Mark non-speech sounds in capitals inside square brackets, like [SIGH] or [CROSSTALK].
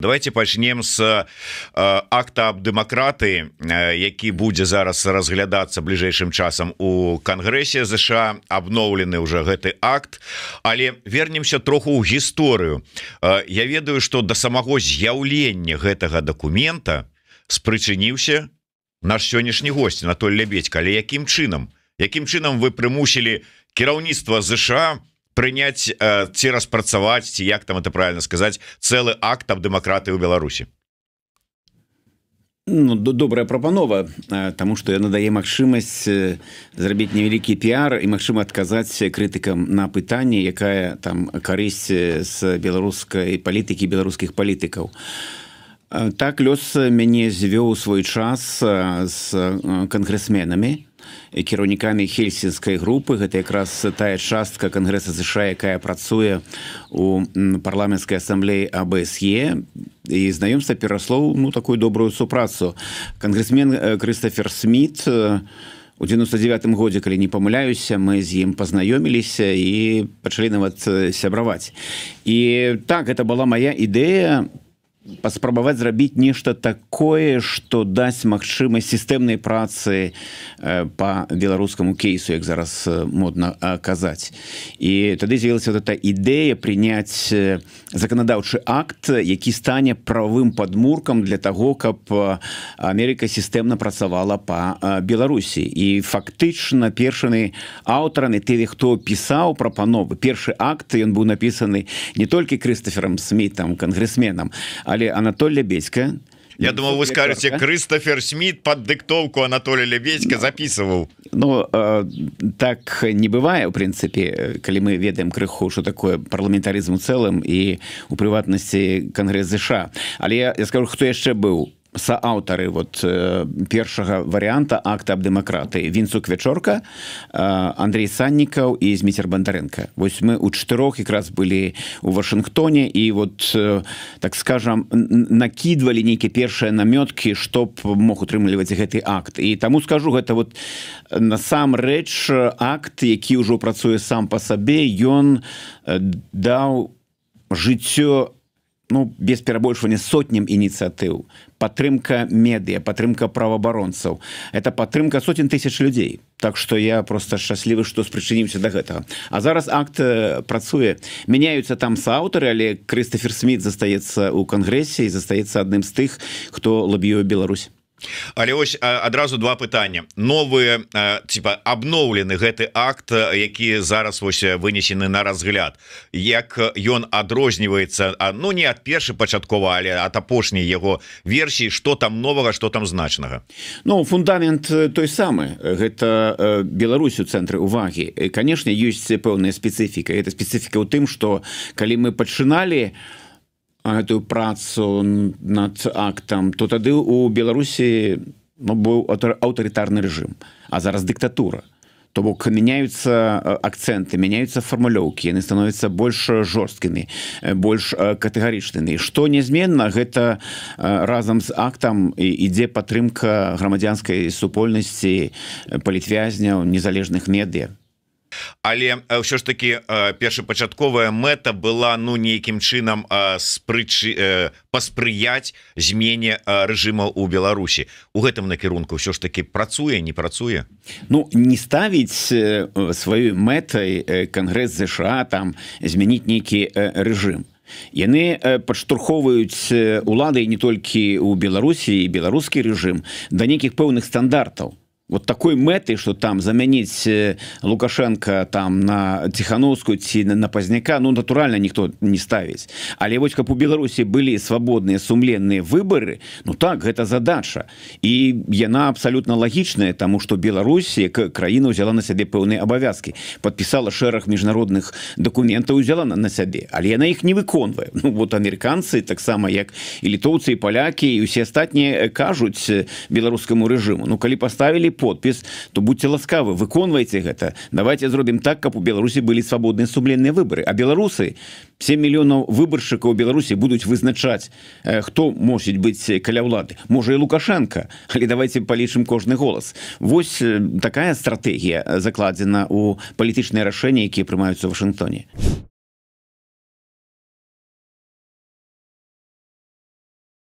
давайте пачнем с э, акта аб дэмакраты э, які будзе зараз разглядацца бліжэйшым часам у кангрэсе ЗША абноўлены уже гэты акт але вернемся троху ў гісторыю э, Я ведаю что до да самого з'яўлення гэтага документа спрычыніўся наш сённяшні гость Анатоль лебедька але якім чынам якім чынам вы прымусілі кіраўніцтва ЗША у прыняць э, ці распрацаваць ці як там это правильно сказаць цэлы акт там дэмакраты ў Беларусі Ну, добрая прапанова э, тому что я надае магчымасць э, зрабіць невялікі пиар і магчыма адказаць крытыкам на пытанне якая там карысць с беларускай палітыкі беларускіх палітыкаў так лёс мяне звёў свой час с кангрэсменамі кіраўнікамі хельсінскай групы гэта якраз тая частка кангрэса ЗША якая працуе у парламенцкай асамблеі абсе і знаёмства пераслоў ну такую добрую супрацу кангрэсмен э, Крыстофер Сміт э, у 99 годзе калі не памыляюся мы з ім пазнаёміліся і пачалі нават э, сябраваць і так это была моя ідэя паспрабаваць зрабіць нешта такое что дасць магчымасць сістэмнай працы э, по беларускаму кейсу як зараз э, модна казаць і тады з'явілася вот эта ідэя прыняць э, заканадаўчы акт які стане правым падмуркам для того каб Америка сістэмна працавала по беларусі і фактычна першаны аўтараны тыві хто пісаў прапановы першы акт ён быў напісаны не толькі крыстоферам смітам кангрэсменам але але Анатоль Лебедька Я думал вы скажете Крыстофер Смит под дыктовку Анатоля Лебедька ну, записывал Ну э, так не бывае у прынцыпе калі мы ведаем крыху что такое парламентарызм у цэлым і у прыватнасці кангресс ЗША але я, я скажу хто яшчэ быў у сааўтары вот э, першага варианта акта аб дэмакратыі вінцук вячорка э, Андрей саннікаў і міцер бандарэнка восьось мы у чатырох якраз былі у Вашынгтоне і вот э, так скажам накідвалі нейкі першыя намёткі што б мог утрымліваць гэты акт і таму скажу гэта вот насамрэч акт які ўжо працуе сам по сабе ён даў жыццё на ну без перабольшвання сотням ініцыятыў падтрымка медыя падтрымка праваабаронцаў это падтрымка сотень тысяч людзей так что я просто шчаслівы што спрычыніўся до гэтага А зараз акт э, працуе мяняюцца там сааўтары але Крыстофер Сміт застаецца ў кангрэсе і застаецца адным з тых хто лабіюе Беларусь але ось адразу два пытання новые типа обноўлены гэты акт які зараз вось вынесены на разгляд як ён адрозніваецца А ну не ад першы пачаткова але от апошняй яго версій что там новага что там значнага Ну фундамент той самы гэта Беларусь у цэнтры увагі конечно ёсць пэўная спецыфіка это спецыфіка ў тым что калі мы пачыналі то гэтую працу над актам то тады у беларусі ну, быў аўтарытарны режим а зараз дыктатура то бок мяняются акцэнты мяняются фармулёўкі яны становятся больш жорсткімі э, больш катэгарычнымі что нязменна гэта разам з актам ідзе падтрымка грамадзянскай супольнасці э, палітвязняў незалежных медыя але ўсё э, ж таки э, першапачатковая мэта была ну нейкім чынам э, спрычы паспрыять змене режима у Беларусі у гэтым накірунку ўсё ж таки працуе не працуе Ну не ставіць сваёй мэтай конгресс ЗША там змяніць нейкі режим яны падштурхоўваюць улады не толькі у Беларусі беларускі режим да нейкіх пэўных стандартаў вот такой мэты что там замяніць э, лукашенко там на тихохановскую ці на пазняка ну натуральна ніхто не ставіць але вось каб у беларусі былі свабодныя сумленныя выборы ну так гэта задача і яна абсалютна лагічная тому что беларусі э, краіна ўзяла на сябе пэўныя абавязкі подпісала шэраг міжнародных документаў узяла на сябе але яна іх не выконвае ну, вот амерыканцы таксама як і літоўцы і палякі і усе астатнія э, кажуць беларускаму рэ режиму ну калі паставілі подпіс то будьте ласкавы выконвайце гэта давайте зробім так каб у беларусі былі свабодныя сумленныя выборы а беларусы 7 мільёнаў выбаршчыкаў беларусі будуць вызначаць э, хто мусіць быць каля ўлады можа і лукашенко [LAUGHS] але давайте палічым кожны голас восьось э, такая стратегія закладзена у палітычныя рашэнні якія прымаюцца вашынгтоне а